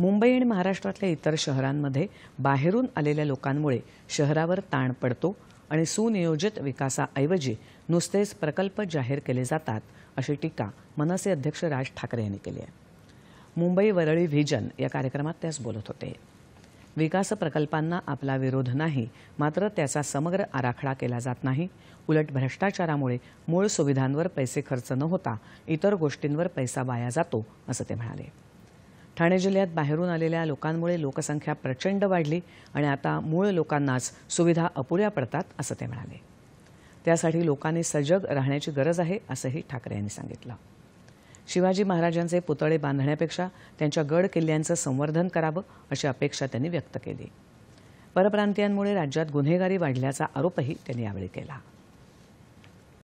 मुंबई आणि महाराष्ट्रातल्या इतर शहरांमध्ये बाहेरून आलेल्या लोकांमुळे शहरावर ताण पडतो आणि सुनियोजित विकासाऐवजी नुसतेच प्रकल्प जाहीर केले जातात अशी टीका मनसे अध्यक्ष राज ठाकरे यांनी केली आहे मुंबई वरळी व्हिजन या कार्यक्रमात त्याच बोलत होते विकास प्रकल्पांना आपला विरोध नाही मात्र त्याचा समग्र आराखडा केला जात नाही उलट भ्रष्टाचारामुळे मूळ सुविधांवर पैसे खर्च न होता इतर गोष्टींवर पैसा वाया जातो असं ते म्हणाले ठाणे जिल्ह्यात बाहेरून आलेल्या लोकांमुळे लोकसंख्या प्रचंड वाढली आणि आता मूळ लोकांनाच सुविधा अपुऱ्या पडतात असं ते म्हणाले त्यासाठी लोकांनी सजग राहण्याची गरज आहे असंही ठाकरे यांनी सांगितलं शिवाजी महाराजांचे पुतळे बांधण्यापेक्षा त्यांच्या गड किल्ल्यांचं संवर्धन करावं अशी अपेक्षा त्यांनी व्यक्त केली परप्रांतीयांमुळे राज्यात गुन्हेगारी वाढल्याचा आरोपही त्यांनी यावेळी केला